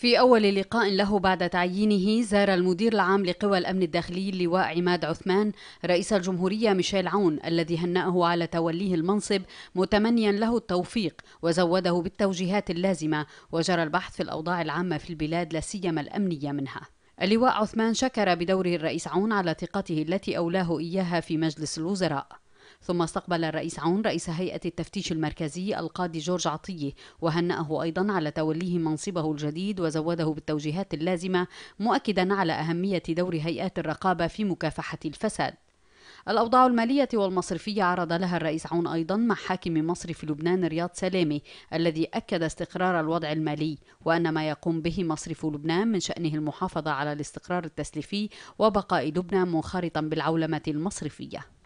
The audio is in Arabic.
في أول لقاء له بعد تعيينه زار المدير العام لقوى الأمن الداخلي اللواء عماد عثمان رئيس الجمهورية ميشيل عون الذي هنأه على توليه المنصب متمنيا له التوفيق وزوده بالتوجيهات اللازمة وجرى البحث في الأوضاع العامة في البلاد لا سيما الأمنية منها اللواء عثمان شكر بدوره الرئيس عون على ثقته التي أولاه إياها في مجلس الوزراء ثم استقبل الرئيس عون رئيس هيئة التفتيش المركزي القاضي جورج عطية وهنأه أيضا على توليه منصبه الجديد وزوده بالتوجيهات اللازمة مؤكدا على أهمية دور هيئات الرقابة في مكافحة الفساد الأوضاع المالية والمصرفية عرض لها الرئيس عون أيضا مع حاكم مصر في لبنان رياض سلامي الذي أكد استقرار الوضع المالي وأن ما يقوم به مصرف لبنان من شأنه المحافظة على الاستقرار التسليفي وبقاء لبنان منخرطا بالعولمة المصرفية